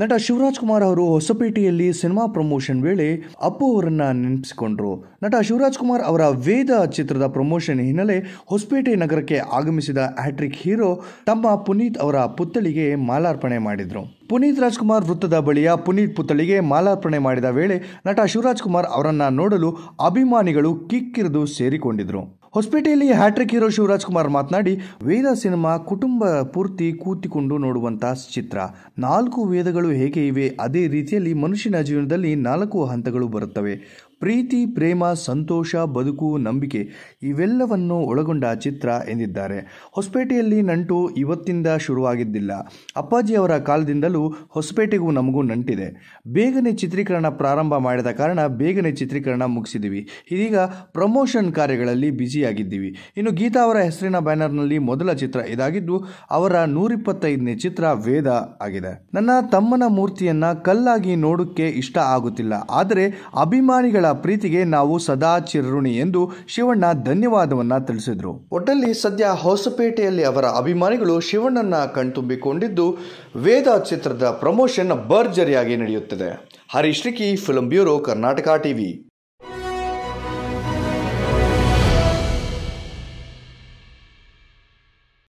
ನಟ ಶಿವರಾಜ್ ಕುಮಾರ್ ಅವರು ಹೊಸಪೇಟೆಯಲ್ಲಿ ಸಿನಿಮಾ ಪ್ರಮೋಷನ್ ವೇಳೆ ಅಪ್ಪು ಅವರನ್ನ ನೆನಪಿಸಿಕೊಂಡ್ರು ನಟ ಶಿವರಾಜ್ ಕುಮಾರ್ ಅವರ ವೇದ ಚಿತ್ರದ ಪ್ರಮೋಷನ್ ಹಿನ್ನೆಲೆ ಹೊಸಪೇಟೆ ನಗರಕ್ಕೆ ಆಗಮಿಸಿದ ಹ್ಯಾಟ್ರಿಕ್ ಹೀರೋ ತಮ್ಮ ಪುನೀತ್ ಅವರ ಪುತ್ಥಳಿಗೆ ಮಾಲಾರ್ಪಣೆ ಮಾಡಿದರು ಪುನೀತ್ ರಾಜ್ಕುಮಾರ್ ವೃತ್ತದ ಬಳಿಯ ಪುನೀತ್ ಪುತ್ಥಳಿಗೆ ಮಾಲಾರ್ಪಣೆ ಮಾಡಿದ ವೇಳೆ ನಟ ಶಿವರಾಜ್ ಕುಮಾರ್ ಅವರನ್ನ ನೋಡಲು ಅಭಿಮಾನಿಗಳು ಕಿಕ್ಕಿರಿದು ಸೇರಿಕೊಂಡಿದ್ರು ಹೊಸಪೇಟೆಯಲ್ಲಿ ಹ್ಯಾಟ್ರಿಕ್ ಹೀರೋ ಶಿವರಾಜ್ ಕುಮಾರ್ ಮಾತನಾಡಿ ವೇದ ಸಿನಿಮಾ ಕುಟುಂಬ ಪೂರ್ತಿ ಕೂತಿಕೊಂಡು ನೋಡುವಂತಹ ಚಿತ್ರ ನಾಲ್ಕು ವೇದಗಳು ಹೇಗೆ ಇವೆ ಅದೇ ರೀತಿಯಲ್ಲಿ ಮನುಷ್ಯನ ಜೀವನದಲ್ಲಿ ನಾಲ್ಕು ಹಂತಗಳು ಬರುತ್ತವೆ ಪ್ರೀತಿ ಪ್ರೇಮ ಸಂತೋಷ ಬದುಕು ನಂಬಿಕೆ ಇವೆಲ್ಲವನ್ನು ಒಳಗೊಂಡ ಚಿತ್ರ ಎಂದಿದ್ದಾರೆ ಹೊಸಪೇಟೆಯಲ್ಲಿ ನಂಟು ಇವತ್ತಿಂದ ಶುರುವಾಗಿದ್ದಿಲ್ಲ ಅಪ್ಪಾಜಿಯವರ ಕಾಲದಿಂದಲೂ ಹೊಸಪೇಟೆಗೂ ನಮಗೂ ನಂಟಿದೆ ಬೇಗನೆ ಚಿತ್ರೀಕರಣ ಪ್ರಾರಂಭ ಮಾಡಿದ ಕಾರಣ ಬೇಗನೆ ಚಿತ್ರೀಕರಣ ಮುಗಿಸಿದ್ದೀವಿ ಇದೀಗ ಪ್ರಮೋಷನ್ ಕಾರ್ಯಗಳಲ್ಲಿ ಬ್ಯುಸಿಯಾಗಿದ್ದೀವಿ ಇನ್ನು ಗೀತಾ ಅವರ ಹೆಸರಿನ ಬ್ಯಾನರ್ನಲ್ಲಿ ಮೊದಲ ಚಿತ್ರ ಇದಾಗಿದ್ದು ಅವರ ನೂರಿಪ್ಪತ್ತೈದನೇ ಚಿತ್ರ ವೇದ ಆಗಿದೆ ನನ್ನ ತಮ್ಮನ ಮೂರ್ತಿಯನ್ನು ಕಲ್ಲಾಗಿ ನೋಡೋಕ್ಕೆ ಇಷ್ಟ ಆಗುತ್ತಿಲ್ಲ ಆದರೆ ಅಭಿಮಾನಿಗಳ ಪ್ರೀತಿಗೆ ನಾವು ಸದಾ ಚಿರಋಣಿ ಎಂದು ಶಿವಣ್ಣ ಧನ್ಯವಾದವನ್ನ ತಿಳಿಸಿದರು ಒಟ್ಟಲ್ಲಿ ಸದ್ಯ ಹೊಸಪೇಟೆಯಲ್ಲಿ ಅವರ ಅಭಿಮಾನಿಗಳು ಶಿವಣ್ಣನ ಕಣ್ತುಂಬಿಕೊಂಡಿದ್ದು ವೇದ ಚಿತ್ರದ ಪ್ರಮೋಷನ್ ಭರ್ಜರಿಯಾಗಿ ನಡೆಯುತ್ತಿದೆ Harish film bureau Karnataka TV